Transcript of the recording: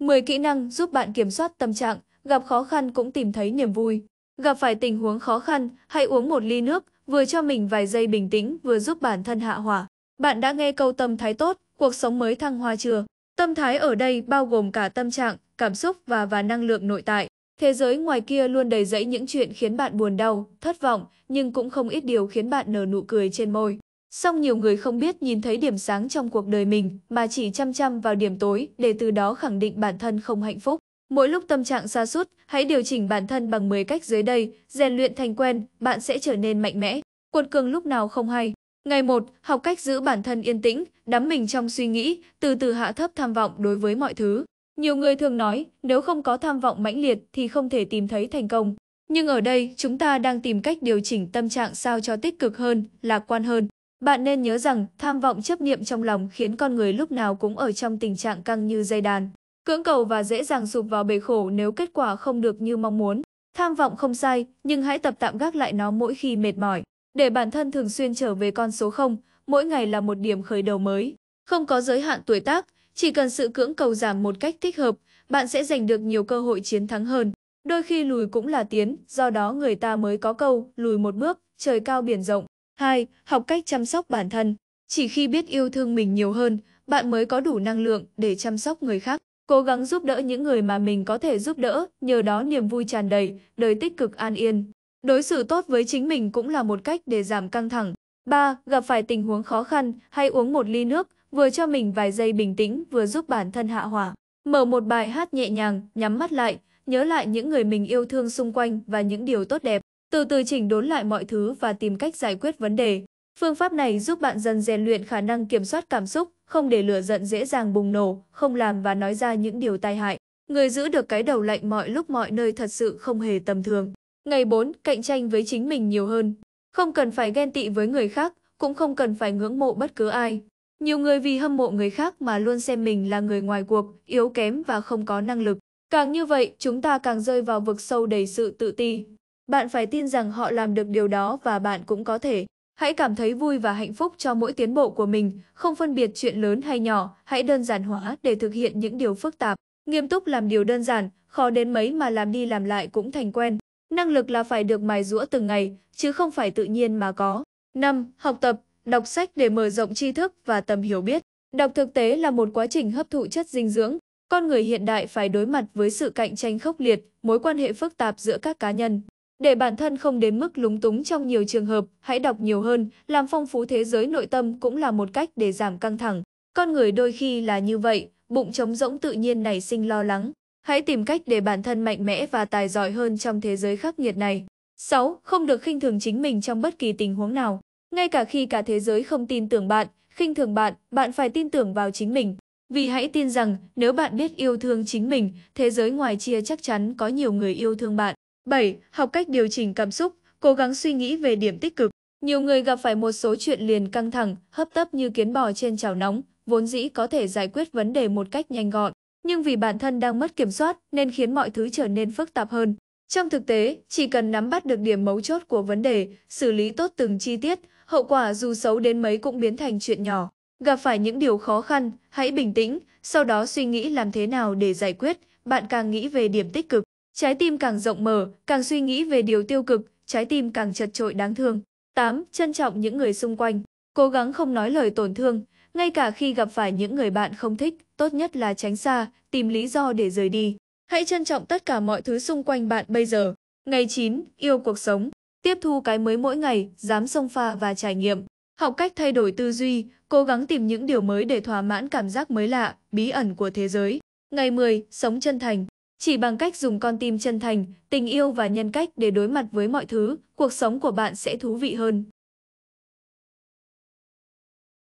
10 kỹ năng giúp bạn kiểm soát tâm trạng, gặp khó khăn cũng tìm thấy niềm vui. Gặp phải tình huống khó khăn, hãy uống một ly nước, vừa cho mình vài giây bình tĩnh vừa giúp bản thân hạ hỏa. Bạn đã nghe câu tâm thái tốt, cuộc sống mới thăng hoa chưa? Tâm thái ở đây bao gồm cả tâm trạng, cảm xúc và và năng lượng nội tại. Thế giới ngoài kia luôn đầy rẫy những chuyện khiến bạn buồn đau, thất vọng, nhưng cũng không ít điều khiến bạn nở nụ cười trên môi. Song nhiều người không biết nhìn thấy điểm sáng trong cuộc đời mình mà chỉ chăm chăm vào điểm tối để từ đó khẳng định bản thân không hạnh phúc. Mỗi lúc tâm trạng xa sút hãy điều chỉnh bản thân bằng 10 cách dưới đây, rèn luyện thành quen, bạn sẽ trở nên mạnh mẽ. Cuột cường lúc nào không hay. Ngày 1, học cách giữ bản thân yên tĩnh, đắm mình trong suy nghĩ, từ từ hạ thấp tham vọng đối với mọi thứ. Nhiều người thường nói, nếu không có tham vọng mãnh liệt thì không thể tìm thấy thành công. Nhưng ở đây, chúng ta đang tìm cách điều chỉnh tâm trạng sao cho tích cực hơn, lạc quan hơn. Bạn nên nhớ rằng tham vọng chấp niệm trong lòng khiến con người lúc nào cũng ở trong tình trạng căng như dây đàn, cưỡng cầu và dễ dàng sụp vào bể khổ nếu kết quả không được như mong muốn. Tham vọng không sai, nhưng hãy tập tạm gác lại nó mỗi khi mệt mỏi, để bản thân thường xuyên trở về con số 0, mỗi ngày là một điểm khởi đầu mới. Không có giới hạn tuổi tác, chỉ cần sự cưỡng cầu giảm một cách thích hợp, bạn sẽ giành được nhiều cơ hội chiến thắng hơn. Đôi khi lùi cũng là tiến, do đó người ta mới có câu lùi một bước, trời cao biển rộng. 2. Học cách chăm sóc bản thân. Chỉ khi biết yêu thương mình nhiều hơn, bạn mới có đủ năng lượng để chăm sóc người khác. Cố gắng giúp đỡ những người mà mình có thể giúp đỡ, nhờ đó niềm vui tràn đầy, đời tích cực an yên. Đối xử tốt với chính mình cũng là một cách để giảm căng thẳng. 3. Gặp phải tình huống khó khăn, hay uống một ly nước, vừa cho mình vài giây bình tĩnh, vừa giúp bản thân hạ hỏa. Mở một bài hát nhẹ nhàng, nhắm mắt lại, nhớ lại những người mình yêu thương xung quanh và những điều tốt đẹp từ từ chỉnh đốn lại mọi thứ và tìm cách giải quyết vấn đề. Phương pháp này giúp bạn dần rèn luyện khả năng kiểm soát cảm xúc, không để lửa giận dễ dàng bùng nổ, không làm và nói ra những điều tai hại. Người giữ được cái đầu lạnh mọi lúc mọi nơi thật sự không hề tầm thường. Ngày 4, cạnh tranh với chính mình nhiều hơn. Không cần phải ghen tị với người khác, cũng không cần phải ngưỡng mộ bất cứ ai. Nhiều người vì hâm mộ người khác mà luôn xem mình là người ngoài cuộc, yếu kém và không có năng lực. Càng như vậy, chúng ta càng rơi vào vực sâu đầy sự tự ti. Bạn phải tin rằng họ làm được điều đó và bạn cũng có thể. Hãy cảm thấy vui và hạnh phúc cho mỗi tiến bộ của mình, không phân biệt chuyện lớn hay nhỏ, hãy đơn giản hóa để thực hiện những điều phức tạp. Nghiêm túc làm điều đơn giản, khó đến mấy mà làm đi làm lại cũng thành quen. Năng lực là phải được mài dũa từng ngày, chứ không phải tự nhiên mà có. 5. Học tập, đọc sách để mở rộng tri thức và tầm hiểu biết. Đọc thực tế là một quá trình hấp thụ chất dinh dưỡng. Con người hiện đại phải đối mặt với sự cạnh tranh khốc liệt, mối quan hệ phức tạp giữa các cá nhân. Để bản thân không đến mức lúng túng trong nhiều trường hợp, hãy đọc nhiều hơn, làm phong phú thế giới nội tâm cũng là một cách để giảm căng thẳng. Con người đôi khi là như vậy, bụng trống rỗng tự nhiên nảy sinh lo lắng. Hãy tìm cách để bản thân mạnh mẽ và tài giỏi hơn trong thế giới khắc nghiệt này. 6. Không được khinh thường chính mình trong bất kỳ tình huống nào. Ngay cả khi cả thế giới không tin tưởng bạn, khinh thường bạn, bạn phải tin tưởng vào chính mình. Vì hãy tin rằng, nếu bạn biết yêu thương chính mình, thế giới ngoài chia chắc chắn có nhiều người yêu thương bạn. 7. Học cách điều chỉnh cảm xúc, cố gắng suy nghĩ về điểm tích cực. Nhiều người gặp phải một số chuyện liền căng thẳng, hấp tấp như kiến bò trên chảo nóng, vốn dĩ có thể giải quyết vấn đề một cách nhanh gọn, nhưng vì bản thân đang mất kiểm soát nên khiến mọi thứ trở nên phức tạp hơn. Trong thực tế, chỉ cần nắm bắt được điểm mấu chốt của vấn đề, xử lý tốt từng chi tiết, hậu quả dù xấu đến mấy cũng biến thành chuyện nhỏ. Gặp phải những điều khó khăn, hãy bình tĩnh, sau đó suy nghĩ làm thế nào để giải quyết, bạn càng nghĩ về điểm tích cực, Trái tim càng rộng mở, càng suy nghĩ về điều tiêu cực, trái tim càng chật trội đáng thương. 8. Trân trọng những người xung quanh. Cố gắng không nói lời tổn thương, ngay cả khi gặp phải những người bạn không thích, tốt nhất là tránh xa, tìm lý do để rời đi. Hãy trân trọng tất cả mọi thứ xung quanh bạn bây giờ. Ngày 9. Yêu cuộc sống. Tiếp thu cái mới mỗi ngày, dám xông pha và trải nghiệm. Học cách thay đổi tư duy, cố gắng tìm những điều mới để thỏa mãn cảm giác mới lạ, bí ẩn của thế giới. Ngày 10. Sống chân thành. Chỉ bằng cách dùng con tim chân thành, tình yêu và nhân cách để đối mặt với mọi thứ, cuộc sống của bạn sẽ thú vị hơn.